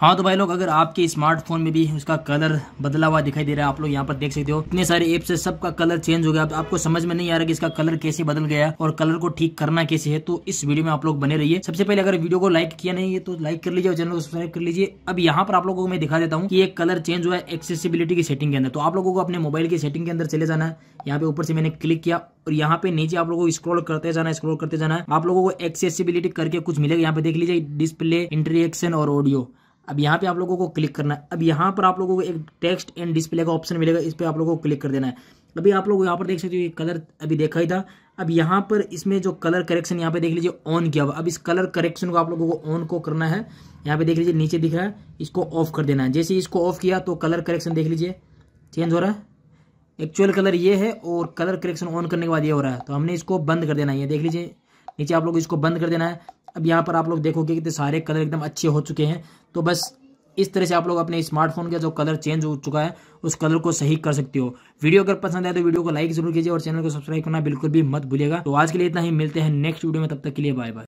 हाँ तो भाई लोग अगर आपके स्मार्टफोन में भी उसका कलर बदला हुआ दिखाई दे रहा है आप लोग यहाँ पर देख सकते हो इतने सारे ऐप से सबका कलर चेंज हो गया आपको समझ में नहीं आ रहा कि इसका कलर कैसे बदल गया और कलर को ठीक करना कैसे है तो इस वीडियो में आप लोग बने रहिए सबसे पहले अगर वीडियो को लाइक किया नहीं है तो लाइक कर लीजिए और चैनल को सब्सक्राइब कर लीजिए अब यहाँ पर आप लोगों को मैं दिखा देता हूँ कि ये कलर चेंज हुआ है एक्सेसिबिलिटी की सेटिंग के अंदर तो आप लोगों को अपने मोबाइल की सेटिंग के अंदर चले जाना है यहाँ पे ऊपर से मैंने क्लिक किया और यहाँ पे नीचे आप लोगों को स्क्रॉल करते जाना है स्क्रॉल करते जाना है आप लोगों को एक्सेसिबिलिटी करके कुछ मिलेगा यहाँ पे देख लीजिए डिस्प्ले इंटरिएक्शन और ऑडियो अब यहाँ पे आप लोगों को क्लिक करना है अब यहाँ पर आप लोगों को एक टेक्स्ट एंड डिस्प्ले का ऑप्शन मिलेगा इस पर आप लोगों को क्लिक कर देना है अभी आप लोग यहाँ पर देख सकते हो ये कलर अभी देखा ही था अब यहाँ पर इसमें जो कलर करेक्शन यहाँ पे देख लीजिए ऑन किया हुआ अब इस कलर करेक्शन को आप लोगों को ऑन को करना है यहाँ पे देख लीजिए नीचे दिख रहा है इसको ऑफ कर देना है जैसे इसको ऑफ किया तो कलर करेक्शन देख लीजिए चेंज हो रहा है एक्चुअल कलर ये है और कलर करेक्शन ऑन करने के बाद ये हो रहा है तो हमने इसको बंद कर देना है ये देख लीजिए नीचे आप लोग इसको बंद कर देना है अब यहाँ पर आप लोग देखोगे कि सारे कलर एकदम अच्छे हो चुके हैं तो बस इस तरह से आप लोग अपने स्मार्टफोन का जो कलर चेंज हो चुका है उस कलर को सही कर सकते हो वीडियो अगर पसंद आए तो वीडियो को लाइक जरूर कीजिए और चैनल को सब्सक्राइब करना बिल्कुल भी मत भूलिएगा तो आज के लिए इतना ही मिलते हैं नेक्स्ट वीडियो में तब तक के लिए बाय बाय